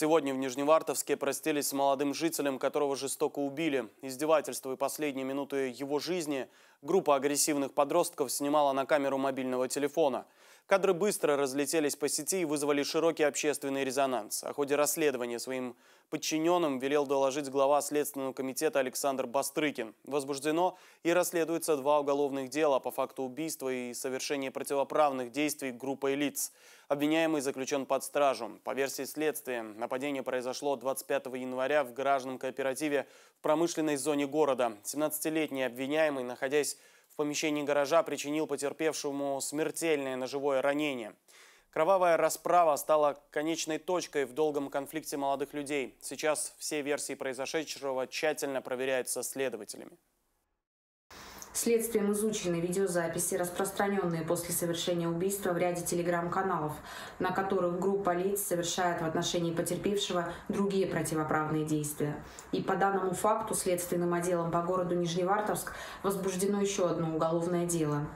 Сегодня в Нижневартовске простились с молодым жителем, которого жестоко убили. Издевательство и последние минуты его жизни группа агрессивных подростков снимала на камеру мобильного телефона – Кадры быстро разлетелись по сети и вызвали широкий общественный резонанс. О ходе расследования своим подчиненным велел доложить глава Следственного комитета Александр Бастрыкин. Возбуждено и расследуется два уголовных дела по факту убийства и совершения противоправных действий группой лиц. Обвиняемый заключен под стражу. По версии следствия, нападение произошло 25 января в гаражном кооперативе в промышленной зоне города. 17-летний обвиняемый, находясь помещении гаража причинил потерпевшему смертельное ножевое ранение. Кровавая расправа стала конечной точкой в долгом конфликте молодых людей. Сейчас все версии произошедшего тщательно проверяются следователями. Следствием изучены видеозаписи, распространенные после совершения убийства в ряде телеграм-каналов, на которых группа лиц совершает в отношении потерпевшего другие противоправные действия. И по данному факту следственным отделом по городу Нижневартовск возбуждено еще одно уголовное дело.